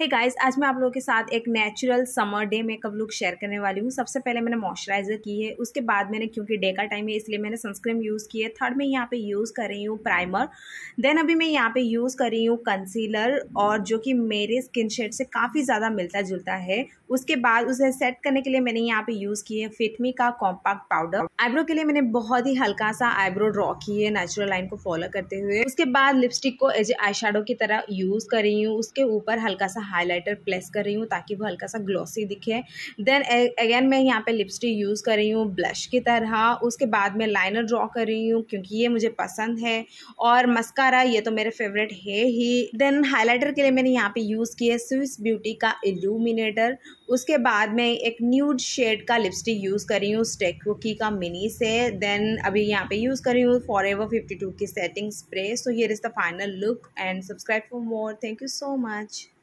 हे hey guys आज मैं आप लोगों के साथ एक natural summer day makeup look share करने वाली हूँ सबसे पहले मैंने मॉइस्चराइजर की है उसके बाद मैंने क्योंकि डे का टाइम है इसलिए मैंने सनस्क्रीन यूज़ की है थर्ड में यहाँ पे यूज़ कर रही हूँ प्राइमर देन अभी मैं यहाँ पे यूज़ कर रही हूँ कंसीलर और जो कि मेरे स्किन शेड से काफ़ी ज़्यादा मिलता जुलता है उसके बाद उसे सेट करने के लिए मैंने यहाँ पे यूज़ की है फिटमी का कॉम्पैक्ट पाउडर आईब्रो के लिए मैंने बहुत ही हल्का सा आईब्रो ड्रॉ की है नेचुरल लाइन को फॉलो करते हुए उसके बाद लिपस्टिक को एज आई की तरह यूज़ कर रही हूँ उसके ऊपर हल्का सा हाइलाइटर प्लेस कर रही हूँ ताकि वो हल्का सा ग्लॉसी दिखे देन अगेन मैं यहाँ पे लिपस्टिक यूज़ कर रही हूँ ब्लश की तरह उसके बाद मैं लाइनर ड्रॉ कर रही हूँ क्योंकि ये मुझे पसंद है और मस्कारा ये तो मेरे फेवरेट है ही देन हाईलाइटर के लिए मैंने यहाँ पे यूज़ किया स्विस ब्यूटी का एल्यूमिनेटर उसके बाद मैं एक न्यूड शेड का लिपस्टिक यूज़ कर रही हूँ स्टेक्की का मिनी से देन अभी यहाँ पे यूज़ कर रही हूँ फॉर एवर फिफ्टी टू की setting spray so here is the final look and subscribe for more thank you so much